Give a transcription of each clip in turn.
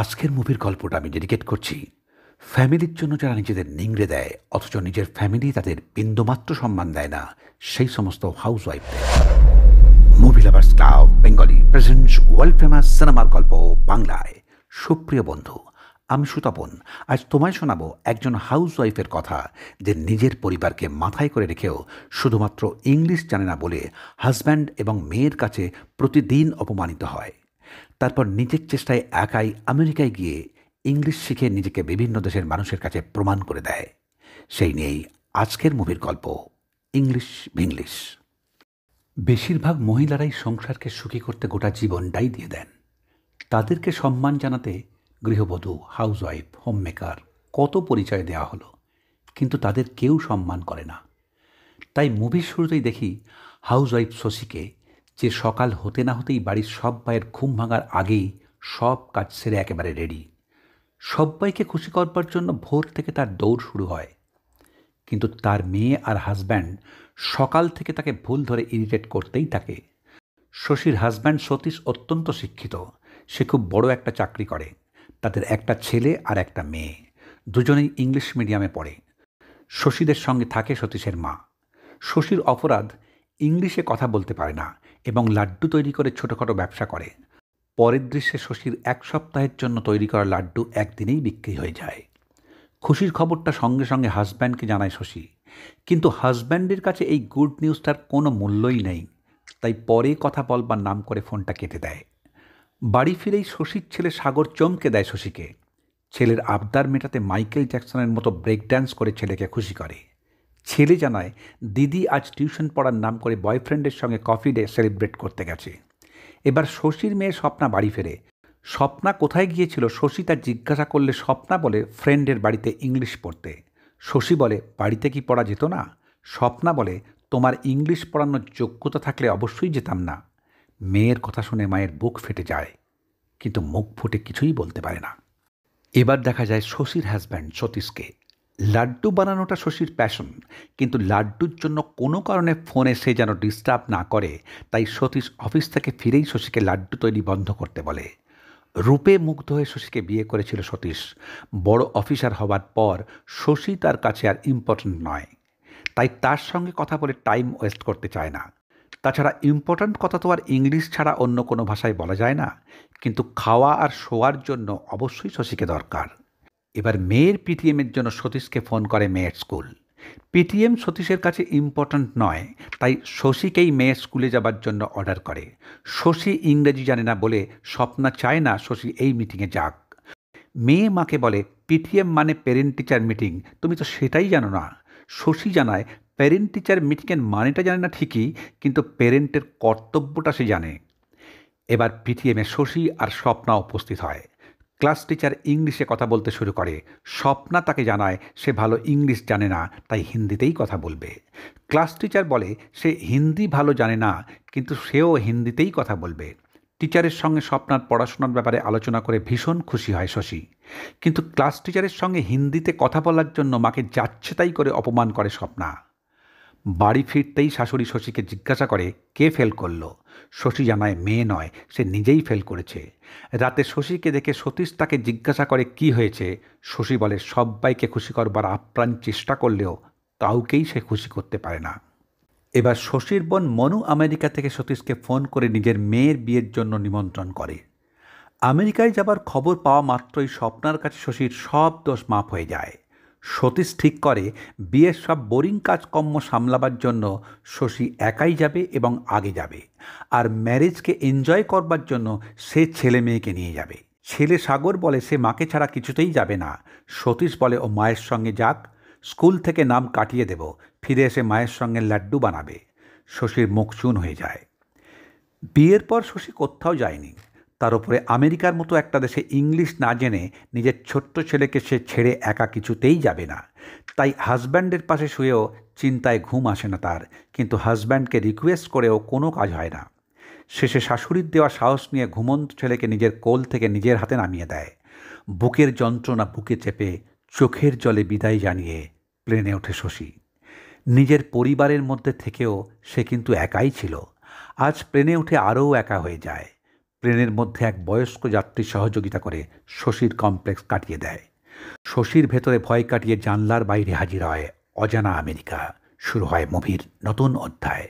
আজকের মুভির গল্পটা আমি ডেডিকেট করছি ফ্যামিলির জন্য যারা নিজেদের নিংড়ে দেয় অথচ নিজের ফ্যামিলি তাদের বিন্দুমাত্র সম্মান দেয় না সেই সমস্ত house wife movie lovers club Bengali presents world famous সিনেমার গল্প বাংলায় সুপ্রিয় বন্ধু আমি সুতপন আজ তোমায় শোনাবো একজন হাউস ওয়াইফের কথা যে নিজের পরিবারকে মাথায় করে রেখেও শুধুমাত্র ইংলিশ জানে না বলে হাজব্যান্ড এবং মেয়ের কাছে প্রতিদিন অপমানিত হয় তারপর নিজের চেষ্টায় একাই আমেরিকায় গিয়ে ইংলিশ শিখে নিজেকে বিভিন্ন দেশের মানুষের কাছে প্রমাণ করে দেয় সেই নিয়েই আজকের মুভির গল্প ইংলিশ ভিংলিশ বেশিরভাগ মহিলারাই সংসারকে সুখী করতে গোটা জীবনটাই দিয়ে দেন তাদেরকে সম্মান জানাতে গৃহবধূ হাউসওয়াইফ হোমমেকার কত পরিচয় দেওয়া হলো কিন্তু তাদের কেউ সম্মান করে না তাই মুভির শুরুতেই দেখি হাউসওয়াইফ শশীকে যে সকাল হতে না হতেই বাড়ির সব ভাইয়ের ঘুম ভাঙার আগেই সব কাজ সেরে একেবারে রেডি সব্বাইকে খুশি করবার জন্য ভোর থেকে তার দৌড় শুরু হয় কিন্তু তার মেয়ে আর হাজব্যান্ড সকাল থেকে তাকে ভুল ধরে ইরিটেট করতেই থাকে শশীর হাজব্যান্ড সতীশ অত্যন্ত শিক্ষিত সে খুব বড় একটা চাকরি করে তাদের একটা ছেলে আর একটা মেয়ে দুজনেই ইংলিশ মিডিয়ামে পড়ে শশীদের সঙ্গে থাকে সতীশের মা শশীর অপরাধ ইংলিশে কথা বলতে পারে না এবং লাড্ডু তৈরি করে ছোটোখাটো ব্যবসা করে পরের দৃশ্যে শশীর এক সপ্তাহের জন্য তৈরি করা লাড্ডু একদিনেই বিক্রি হয়ে যায় খুশির খবরটা সঙ্গে সঙ্গে হাজব্যান্ডকে জানায় শশী কিন্তু হাজব্যান্ডের কাছে এই গুড নিউজটার কোনো মূল্যই নেই তাই পরে কথা বলবার নাম করে ফোনটা কেটে দেয় বাড়ি ফিরেই শশীর ছেলে সাগর চমকে দেয় শশীকে ছেলের আবদার মেটাতে মাইকেল জ্যাকসনের মতো ব্রেক ড্যান্স করে ছেলেকে খুশি করে ছেলে জানায় দিদি আজ টিউশন পড়ার নাম করে বয়ফ্রেন্ডের সঙ্গে কফি ডে সেলিব্রেট করতে গেছে এবার শশীর মেয়ে স্বপ্না বাড়ি ফেরে স্বপ্না কোথায় গিয়েছিল শশী তার জিজ্ঞাসা করলে স্বপ্না বলে ফ্রেন্ডের বাড়িতে ইংলিশ পড়তে শশী বলে বাড়িতে কি পড়া যেত না স্বপ্না বলে তোমার ইংলিশ পড়ানোর যোগ্যতা থাকলে অবশ্যই যেতাম না মেয়ের কথা শুনে মায়ের বুক ফেটে যায় কিন্তু মুখ ফুটে কিছুই বলতে পারে না এবার দেখা যায় শশীর হাজব্যান্ড সতীশকে লাড্ডু বানানোটা শশীর প্যাশন কিন্তু লাড্ডুর জন্য কোনো কারণে ফোনে সে যেন ডিস্টার্ব না করে তাই সতীশ অফিস থেকে ফিরেই শশীকে লাড্ডু তৈরি বন্ধ করতে বলে রূপে মুগ্ধ হয়ে শশীকে বিয়ে করেছিল সতীশ বড় অফিসার হবার পর শশী তার কাছে আর ইম্পর্ট্যান্ট নয় তাই তার সঙ্গে কথা বলে টাইম ওয়েস্ট করতে চায় না তাছাড়া ইম্পর্ট্যান্ট কথা তো আর ইংলিশ ছাড়া অন্য কোনো ভাষায় বলা যায় না কিন্তু খাওয়া আর শোয়ার জন্য অবশ্যই শশীকে দরকার এবার মেয়ের পিটিএমের জন্য সতীশকে ফোন করে মেয়ের স্কুল পিটিএম সতীশের কাছে ইম্পর্ট্যান্ট নয় তাই শশীকেই মেয়ের স্কুলে যাবার জন্য অর্ডার করে শশী ইংরেজি জানে না বলে স্বপ্না চায় না শশী এই মিটিংয়ে যাক মেয়ে মাকে বলে পিটিএম মানে প্যারেন্ট টিচার মিটিং তুমি তো সেটাই জানো না শশী জানায় প্যারেন্ট টিচার মিটিংয়ের মানেটা জানে না ঠিকই কিন্তু প্যারেন্টের কর্তব্যটা সে জানে এবার পিটিএমে শশী আর স্বপ্না উপস্থিত হয় ক্লাস টিচার ইংলিশে কথা বলতে শুরু করে স্বপ্না তাকে জানায় সে ভালো ইংলিশ জানে না তাই হিন্দিতেই কথা বলবে ক্লাস টিচার বলে সে হিন্দি ভালো জানে না কিন্তু সেও হিন্দিতেই কথা বলবে টিচারের সঙ্গে স্বপ্নার পড়াশোনার ব্যাপারে আলোচনা করে ভীষণ খুশি হয় শশী কিন্তু ক্লাস টিচারের সঙ্গে হিন্দিতে কথা বলার জন্য মাকে যাচ্ছে তাই করে অপমান করে স্বপ্না বাড়ি ফিরতেই শাশুড়ি শশীকে জিজ্ঞাসা করে কে ফেল করলো শশী জানায় মেয়ে নয় সে নিজেই ফেল করেছে রাতে শশীকে দেখে সতীশ তাকে জিজ্ঞাসা করে কি হয়েছে শশী বলে সবাইকে খুশি করবার আপ্রাণ চেষ্টা করলেও কাউকেই সে খুশি করতে পারে না এবার শশীর বোন মনু আমেরিকা থেকে সতীশকে ফোন করে নিজের মেয়ের বিয়ের জন্য নিমন্ত্রণ করে আমেরিকায় যাবার খবর পাওয়া মাত্রই স্বপ্নার কাছে শশীর সব দোষ মাপ হয়ে যায় সতীশ ঠিক করে বিয়ের সব বোরিং কাজকর্ম সামলাবার জন্য শশী একাই যাবে এবং আগে যাবে আর ম্যারেজকে এনজয় করবার জন্য সে ছেলে মেয়েকে নিয়ে যাবে ছেলে সাগর বলে সে মাকে ছাড়া কিছুতেই যাবে না সতীশ বলে ও মায়ের সঙ্গে যাক স্কুল থেকে নাম কাটিয়ে দেব ফিরে এসে মায়ের সঙ্গে লাড্ডু বানাবে শশীর মুখ চুন হয়ে যায় বিয়ের পর শশী কোথাও যায়নি তার উপরে আমেরিকার মতো একটা দেশে ইংলিশ না জেনে নিজের ছোট্ট ছেলেকে সে ছেড়ে একা কিছুতেই যাবে না তাই হাজব্যান্ডের পাশে শুয়েও চিন্তায় ঘুম আসে না তার কিন্তু হাজব্যান্ডকে রিকোয়েস্ট করেও কোনো কাজ হয় না শেষে শাশুড়ির দেওয়া সাহস নিয়ে ঘুমন্ত ছেলেকে নিজের কোল থেকে নিজের হাতে নামিয়ে দেয় বুকের যন্ত্রণা বুকে চেপে চোখের জলে বিদায় জানিয়ে প্লেনে ওঠে শশী নিজের পরিবারের মধ্যে থেকেও সে কিন্তু একাই ছিল আজ প্লেনে উঠে আরও একা হয়ে যায় প্লেনের মধ্যে এক বয়স্ক যাত্রী সহযোগিতা করে শশীর কমপ্লেক্স কাটিয়ে দেয় শশীর ভেতরে ভয় কাটিয়ে জানলার বাইরে হাজির হয় অজানা আমেরিকা শুরু হয় মুভির নতুন অধ্যায়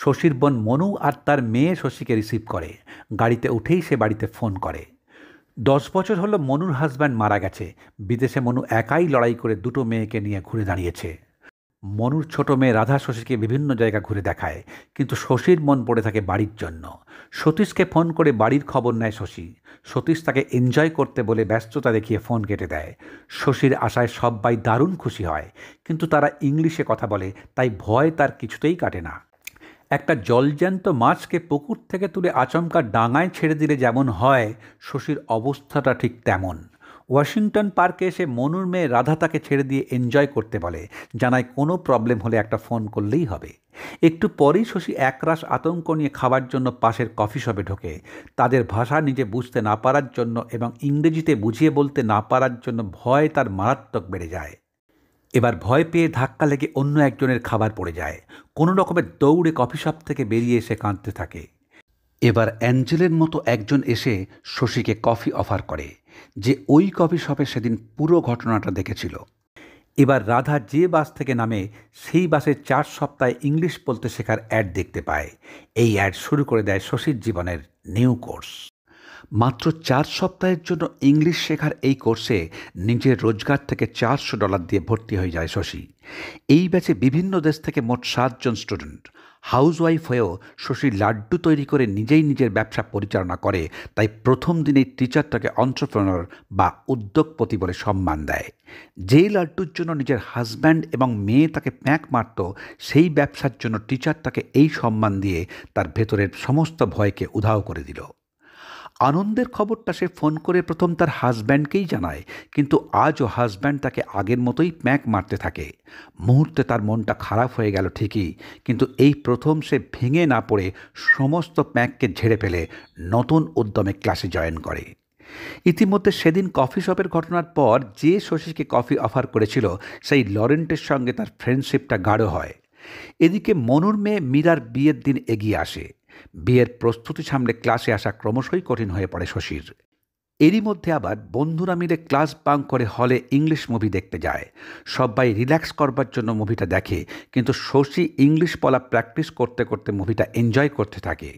শশীর বোন মনু আর তার মেয়ে শশীকে রিসিভ করে গাড়িতে উঠেই সে বাড়িতে ফোন করে দশ বছর হলো মনুর হাজব্যান্ড মারা গেছে বিদেশে মনু একাই লড়াই করে দুটো মেয়েকে নিয়ে ঘুরে দাঁড়িয়েছে মনুর ছোট মেয়ে রাধা শশীকে বিভিন্ন জায়গা ঘুরে দেখায় কিন্তু শশীর মন পড়ে থাকে বাড়ির জন্য সতীশকে ফোন করে বাড়ির খবর নেয় শশী সতীশ তাকে এনজয় করতে বলে ব্যস্ততা দেখিয়ে ফোন কেটে দেয় শশীর আশায় সবাই দারুণ খুশি হয় কিন্তু তারা ইংলিশে কথা বলে তাই ভয় তার কিছুতেই কাটে না একটা জলজ্যান্ত মাছকে পুকুর থেকে তুলে আচমকা ডাঙায় ছেড়ে দিলে যেমন হয় শশীর অবস্থাটা ঠিক তেমন ওয়াশিংটন পার্কে এসে মনুর মেয়ে রাধা তাকে ছেড়ে দিয়ে এনজয় করতে বলে জানায় কোনো প্রবলেম হলে একটা ফোন করলেই হবে একটু পরেই শশী একরাশ আতঙ্ক নিয়ে খাবার জন্য পাশের কফি শপে ঢোকে তাদের ভাষা নিজে বুঝতে না পারার জন্য এবং ইংরেজিতে বুঝিয়ে বলতে না পারার জন্য ভয় তার মারাত্মক বেড়ে যায় এবার ভয় পেয়ে ধাক্কা লেগে অন্য একজনের খাবার পড়ে যায় কোনো রকমের দৌড়ে কফি শপ থেকে বেরিয়ে এসে কাঁদতে থাকে এবার অ্যাঞ্জেলের মতো একজন এসে শশীকে কফি অফার করে যে ওই কফি শপে সেদিন পুরো ঘটনাটা দেখেছিল এবার রাধা যে বাস থেকে নামে সেই বাসে চার সপ্তাহে ইংলিশ বলতে শেখার অ্যাড দেখতে পায় এই অ্যাড শুরু করে দেয় শশীর জীবনের নিউ কোর্স মাত্র চার সপ্তাহের জন্য ইংলিশ শেখার এই কোর্সে নিজের রোজগার থেকে চারশো ডলার দিয়ে ভর্তি হয়ে যায় শশী এই ব্যাচে বিভিন্ন দেশ থেকে মোট সাতজন স্টুডেন্ট হাউসওয়াইফ হয়েও শশী লাড্ডু তৈরি করে নিজেই নিজের ব্যবসা পরিচালনা করে তাই প্রথম দিনেই টিচার তাকে বা উদ্যোগপতি বলে সম্মান দেয় যে লাড্ডুর জন্য নিজের হাজব্যান্ড এবং মেয়ে তাকে প্যাঁক মারত সেই ব্যবসার জন্য টিচার তাকে এই সম্মান দিয়ে তার ভেতরের সমস্ত ভয়কে উধাও করে দিল আনন্দের খবরটা সে ফোন করে প্রথম তার হাজব্যান্ডকেই জানায় কিন্তু আজও হাজব্যান্ড তাকে আগের মতোই প্যাঁক মারতে থাকে মুহূর্তে তার মনটা খারাপ হয়ে গেল ঠিকই কিন্তু এই প্রথম সে ভেঙে না পড়ে সমস্ত প্যাঁককে ঝেড়ে ফেলে নতুন উদ্যমে ক্লাসে জয়েন করে ইতিমধ্যে সেদিন কফি শপের ঘটনার পর যে শশীকে কফি অফার করেছিল সেই লরেন্টের সঙ্গে তার ফ্রেন্ডশিপটা গাঢ় হয় এদিকে মনুর মেয়ে মীরার বিয়ের দিন এগিয়ে আসে বিয়ের প্রস্তুতি সামলে ক্লাসে আসা ক্রমশই কঠিন হয়ে পড়ে শশীর এরই মধ্যে আবার বন্ধুরা মিলে ক্লাস পাং করে হলে ইংলিশ মুভি দেখতে যায় সবাই রিল্যাক্স করবার জন্য মুভিটা দেখে কিন্তু শশী ইংলিশ বলা প্র্যাকটিস করতে করতে মুভিটা এনজয় করতে থাকে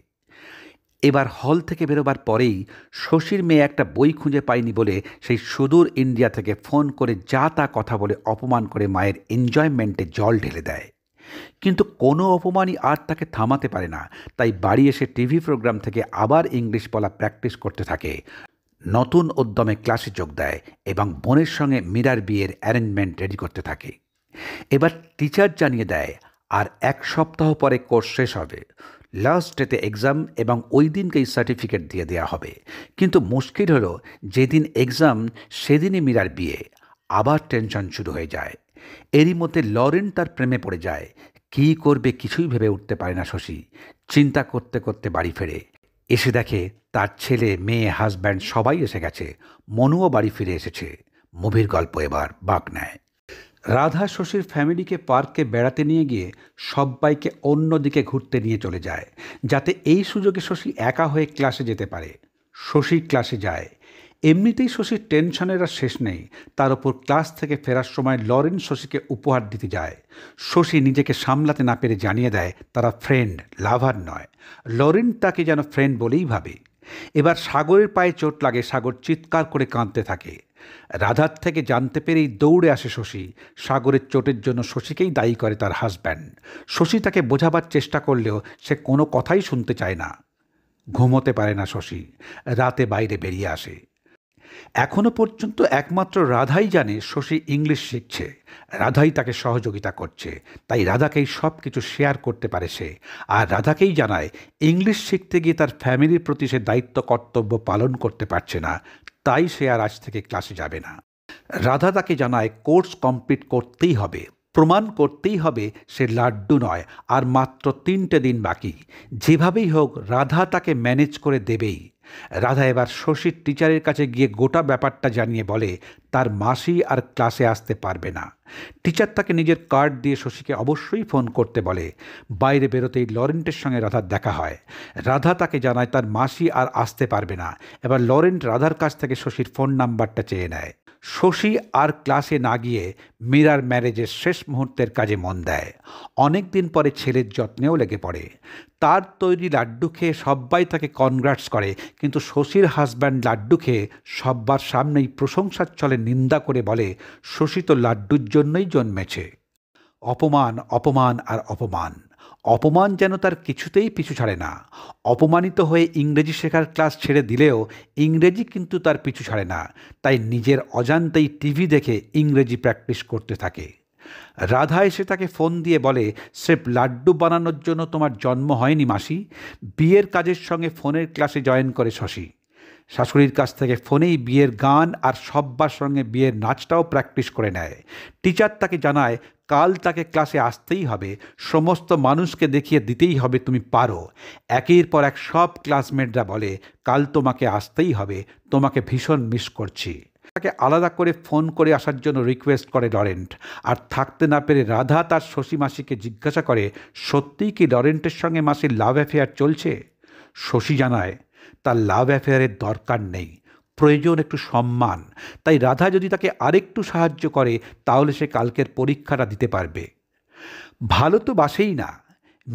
এবার হল থেকে বেরোবার পরেই শশীর মেয়ে একটা বই খুঁজে পায়নি বলে সেই সুদূর ইন্ডিয়া থেকে ফোন করে যা তা কথা বলে অপমান করে মায়ের এনজয়মেন্টে জল ঢেলে দেয় কিন্তু কোনো অপমানই আর তাকে থামাতে পারে না তাই বাড়ি এসে টিভি প্রোগ্রাম থেকে আবার ইংলিশ বলা প্র্যাকটিস করতে থাকে নতুন উদ্যমে ক্লাসে যোগ দেয় এবং বোনের সঙ্গে মিরার বিয়ের অ্যারেঞ্জমেন্ট রেডি করতে থাকে এবার টিচার জানিয়ে দেয় আর এক সপ্তাহ পরে কোর্স শেষ হবে লাস্ট ডেতে এক্সাম এবং ওই দিনকেই সার্টিফিকেট দিয়ে দেওয়া হবে কিন্তু মুশকিল হলো যেদিন এক্সাম সেদিনই মিরার বিয়ে আবার টেনশন শুরু হয়ে যায় এরই মধ্যে লরেন তার প্রেমে পড়ে যায় কি করবে কিছুই ভেবে উঠতে পারে না শশী চিন্তা করতে করতে বাড়ি ফেরে এসে দেখে তার ছেলে মেয়ে হাজব্যান্ড সবাই এসে গেছে মনুও বাড়ি ফিরে এসেছে মুভির গল্প এবার বাঁক নেয় রাধা শশীর ফ্যামিলিকে পার্কে বেড়াতে নিয়ে গিয়ে সব্বাইকে অন্যদিকে ঘুরতে নিয়ে চলে যায় যাতে এই সুযোগে শশী একা হয়ে ক্লাসে যেতে পারে শশী ক্লাসে যায় এমনিতেই শশীর টেনশনের আর শেষ নেই তার ওপর ক্লাস থেকে ফেরার সময় লরেন শশীকে উপহার দিতে যায় শশী নিজেকে সামলাতে না পেরে জানিয়ে দেয় তারা ফ্রেন্ড লাভার নয় লরেন তাকে যেন ফ্রেন্ড বলেই ভাবে এবার সাগরের পায়ে চোট লাগে সাগর চিৎকার করে কাঁদতে থাকে রাধার থেকে জানতে পেরেই দৌড়ে আসে শশী সাগরের চোটের জন্য শশীকেই দায়ী করে তার হাজব্যান্ড শশী তাকে বোঝাবার চেষ্টা করলেও সে কোনো কথাই শুনতে চায় না ঘুমোতে পারে না শশী রাতে বাইরে বেরিয়ে আসে এখনও পর্যন্ত একমাত্র রাধাই জানে শশী ইংলিশ শিখছে রাধাই তাকে সহযোগিতা করছে তাই রাধাকেই সব কিছু শেয়ার করতে পারে সে আর রাধাকেই জানায় ইংলিশ শিখতে গিয়ে তার ফ্যামিলির প্রতি সে দায়িত্ব কর্তব্য পালন করতে পারছে না তাই সে আর আজ থেকে ক্লাসে যাবে না রাধা তাকে জানায় কোর্স কমপ্লিট করতেই হবে প্রমাণ করতেই হবে সে লাড্ডু নয় আর মাত্র তিনটে দিন বাকি যেভাবেই হোক রাধা তাকে ম্যানেজ করে দেবেই রাধা এবার শশীর টিচারের কাছে গিয়ে গোটা ব্যাপারটা জানিয়ে বলে তার মাসি আর ক্লাসে আসতে পারবে না টিচার তাকে নিজের কার্ড দিয়ে শশীকে অবশ্যই ফোন করতে বলে বাইরে বেরোতেই লরেন্টের সঙ্গে রাধার দেখা হয় রাধা তাকে জানায় তার মাসি আর আসতে পারবে না এবার লরেন্ট রাধার কাছ থেকে শশীর ফোন নাম্বারটা চেয়ে নেয় শশী আর ক্লাসে না গিয়ে মীরার ম্যারেজের শেষ মুহূর্তের কাজে মন দেয় অনেক দিন পরে ছেলের যত্নেও লেগে পড়ে তার তৈরি লাড্ডু খেয়ে সব্বাই তাকে কনগ্রাটস করে কিন্তু শশীর হাজব্যান্ড লাড্ডু খেয়ে সব্বার সামনেই প্রশংসার চলে নিন্দা করে বলে শশী তো লাড্ডুর জন্যই জন্মেছে অপমান অপমান আর অপমান অপমান যেন তার কিছুতেই পিছু ছাড়ে না অপমানিত হয়ে ইংরেজি শেখার ক্লাস ছেড়ে দিলেও ইংরেজি কিন্তু তার পিছু ছাড়ে না তাই নিজের অজান্তেই টিভি দেখে ইংরেজি প্র্যাকটিস করতে থাকে রাধা এসে তাকে ফোন দিয়ে বলে স্রেফ লাড্ডু বানানোর জন্য তোমার জন্ম হয়নি মাসি বিয়ের কাজের সঙ্গে ফোনের ক্লাসে জয়েন করে শশী শাশুড়ির কাছ থেকে ফোনেই বিয়ের গান আর সব্বার সঙ্গে বিয়ের নাচটাও প্র্যাকটিস করে নেয় টিচার তাকে জানায় কাল তাকে ক্লাসে আসতেই হবে সমস্ত মানুষকে দেখিয়ে দিতেই হবে তুমি পারো একের পর এক সব ক্লাসমেটরা বলে কাল তোমাকে আসতেই হবে তোমাকে ভীষণ মিস করছি তাকে আলাদা করে ফোন করে আসার জন্য রিকোয়েস্ট করে লরেন্ট আর থাকতে না পেরে রাধা তার শশী মাসিকে জিজ্ঞাসা করে সত্যিই কি লরেন্টের সঙ্গে মাসির লাভ অ্যাফেয়ার চলছে শশী জানায় তার লাভ অ্যাফেয়ারের দরকার নেই প্রয়োজন একটু সম্মান তাই রাধা যদি তাকে আরেকটু সাহায্য করে তাহলে সে কালকের পরীক্ষাটা দিতে পারবে ভালো তো বাসেই না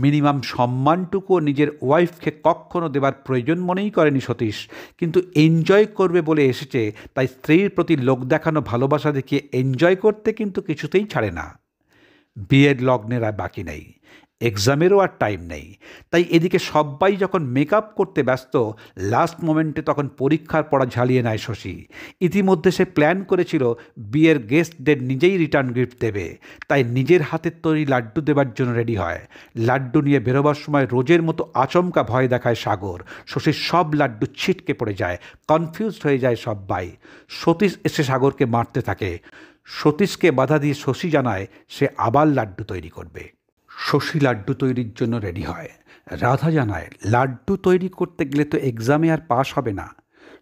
মিনিমাম সম্মানটুকুও নিজের ওয়াইফকে কখনও দেবার প্রয়োজন মনেই করেনি সতীশ কিন্তু এনজয় করবে বলে এসেছে তাই স্ত্রীর প্রতি লোক দেখানো ভালোবাসা দেখিয়ে এনজয় করতে কিন্তু কিছুতেই ছাড়ে না বিয়ের লগ্নের আর বাকি নেই এক্সামেরও আর টাইম নেই তাই এদিকে সবাই যখন মেকআপ করতে ব্যস্ত লাস্ট মোমেন্টে তখন পরীক্ষার পড়া ঝালিয়ে নেয় শশী ইতিমধ্যে সে প্ল্যান করেছিল বিয়ের গেস্টদের নিজেই রিটার্ন গিফট দেবে তাই নিজের হাতের তৈরি লাড্ডু দেবার জন্য রেডি হয় লাড্ডু নিয়ে বেরোবার সময় রোজের মতো আচমকা ভয় দেখায় সাগর শশীর সব লাড্ডু ছিটকে পড়ে যায় কনফিউজড হয়ে যায় সব্বাই সতীশ এসে সাগরকে মারতে থাকে সতীশকে বাধা দিয়ে শশী জানায় সে আবার লাড্ডু তৈরি করবে শশী লাড্ডু তৈরির জন্য রেডি হয় রাধা জানায় লাড্ডু তৈরি করতে গেলে তো এক্সামে আর পাস হবে না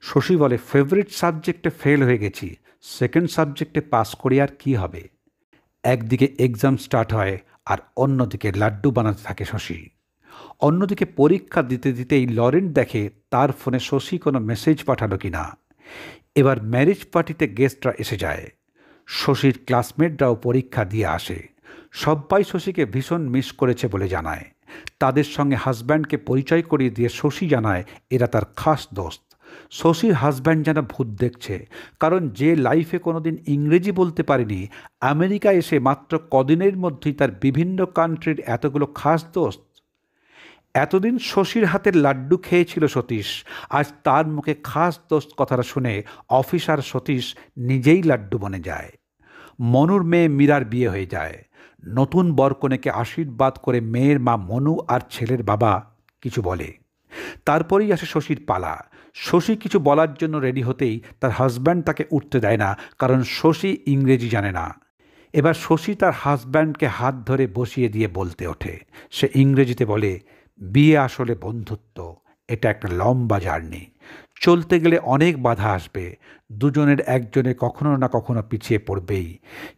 শশী বলে ফেভারিট সাবজেক্টে ফেল হয়ে গেছি সেকেন্ড সাবজেক্টে পাস করে আর কি হবে একদিকে এক্সাম স্টার্ট হয় আর অন্যদিকে লাড্ডু বানাতে থাকে শশী অন্যদিকে পরীক্ষা দিতে দিতেই লরেন্ট দেখে তার ফোনে শশী কোনো মেসেজ পাঠালো কি না এবার ম্যারেজ পার্টিতে গেস্টরা এসে যায় শশীর ক্লাসমেটরাও পরীক্ষা দিয়ে আসে সব্বাই শশীকে ভীষণ মিস করেছে বলে জানায় তাদের সঙ্গে হাজব্যান্ডকে পরিচয় করিয়ে দিয়ে শশী জানায় এরা তার খাস দোস্ত শশীর হাজব্যান্ড যেন ভূত দেখছে কারণ যে লাইফে কোনোদিন ইংরেজি বলতে পারেনি আমেরিকা এসে মাত্র কদিনের মধ্যেই তার বিভিন্ন কান্ট্রির এতগুলো খাস দোস্ত এতদিন শশীর হাতের লাড্ডু খেয়েছিল সতীশ আজ তার মুখে খাস দোস্ত কথাটা শুনে অফিসার সতীশ নিজেই লাড্ডু বনে যায় মনুর মেয়ে মীরার বিয়ে হয়ে যায় নতুন বরকনেকে আশীর্বাদ করে মেয়ের মা মনু আর ছেলের বাবা কিছু বলে তারপরেই আসে শশীর পালা শশী কিছু বলার জন্য রেডি হতেই তার হাজব্যান্ড তাকে উঠতে দেয় না কারণ শশী ইংরেজি জানে না এবার শশী তার হাজব্যান্ডকে হাত ধরে বসিয়ে দিয়ে বলতে ওঠে সে ইংরেজিতে বলে বিয়ে আসলে বন্ধুত্ব এটা একটা লম্বা জার্নি চলতে গেলে অনেক বাধা আসবে দুজনের একজনে কখনো না কখনো পিছিয়ে পড়বেই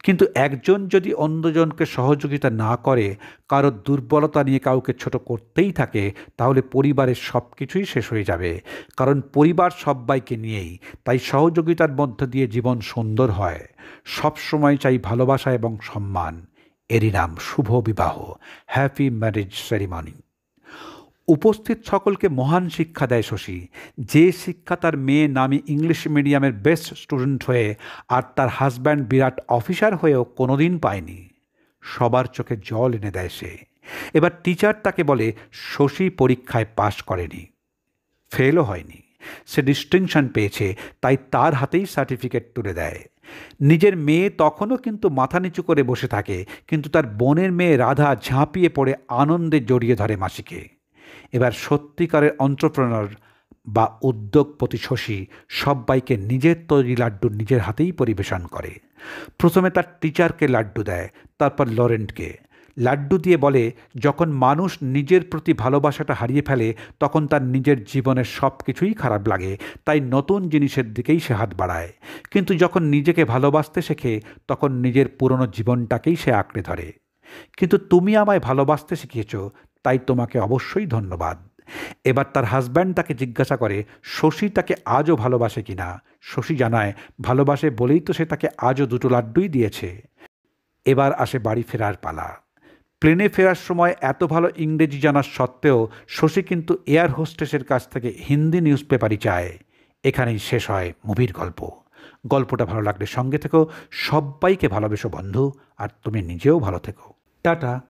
কিন্তু একজন যদি অন্যজনকে সহযোগিতা না করে কারো দুর্বলতা নিয়ে কাউকে ছোট করতেই থাকে তাহলে পরিবারের সব কিছুই শেষ হয়ে যাবে কারণ পরিবার সবাইকে নিয়েই তাই সহযোগিতার মধ্য দিয়ে জীবন সুন্দর হয় সব সময় চাই ভালোবাসা এবং সম্মান এরই নাম শুভ বিবাহ হ্যাপি ম্যারেজ সেরিমনি উপস্থিত সকলকে মহান শিক্ষা দেয় শশী যে শিক্ষা তার মেয়ে নামে ইংলিশ মিডিয়ামের বেস্ট স্টুডেন্ট হয়ে আর তার হাজব্যান্ড বিরাট অফিসার হয়েও কোনোদিন পায়নি সবার চোখে জল এনে দেয় সে এবার টিচার তাকে বলে শশী পরীক্ষায় পাশ করেনি ফেলও হয়নি সে ডিস্টিংশন পেয়েছে তাই তার হাতেই সার্টিফিকেট তুলে দেয় নিজের মেয়ে তখনও কিন্তু মাথা নিচু করে বসে থাকে কিন্তু তার বোনের মেয়ে রাধা ঝাঁপিয়ে পড়ে আনন্দে জড়িয়ে ধরে মাসিকে এবার সত্যিকারের অন্ত্রপ্রণর বা উদ্যোগপতি শশী সব্বাইকে নিজের তৈরি লাড্ডু নিজের হাতেই পরিবেশন করে প্রথমে তার টিচারকে লাড্ডু দেয় তারপর লরেন্টকে লাড্ডু দিয়ে বলে যখন মানুষ নিজের প্রতি ভালোবাসাটা হারিয়ে ফেলে তখন তার নিজের জীবনের সব কিছুই খারাপ লাগে তাই নতুন জিনিসের দিকেই সে হাত বাড়ায় কিন্তু যখন নিজেকে ভালোবাসতে শেখে তখন নিজের পুরনো জীবনটাকেই সে আঁকড়ে ধরে কিন্তু তুমি আমায় ভালোবাসতে শিখিয়েছ তাই তোমাকে অবশ্যই ধন্যবাদ এবার তার হাজব্যান্ড তাকে জিজ্ঞাসা করে শশী তাকে আজও ভালোবাসে কিনা শশী জানায় ভালোবাসে বলেই তো সে তাকে আজও দুটো লাড্ডুই দিয়েছে এবার আসে বাড়ি ফেরার পালা প্লেনে ফেরার সময় এত ভালো ইংরেজি জানার সত্ত্বেও শশী কিন্তু এয়ার হোস্টেসের কাছ থেকে হিন্দি নিউজ পেপারই চায় এখানেই শেষ হয় মুভির গল্প গল্পটা ভালো লাগলে সঙ্গে থেকো সবাইকে ভালোবেসো বন্ধু আর তুমি নিজেও ভালো থেকো টাটা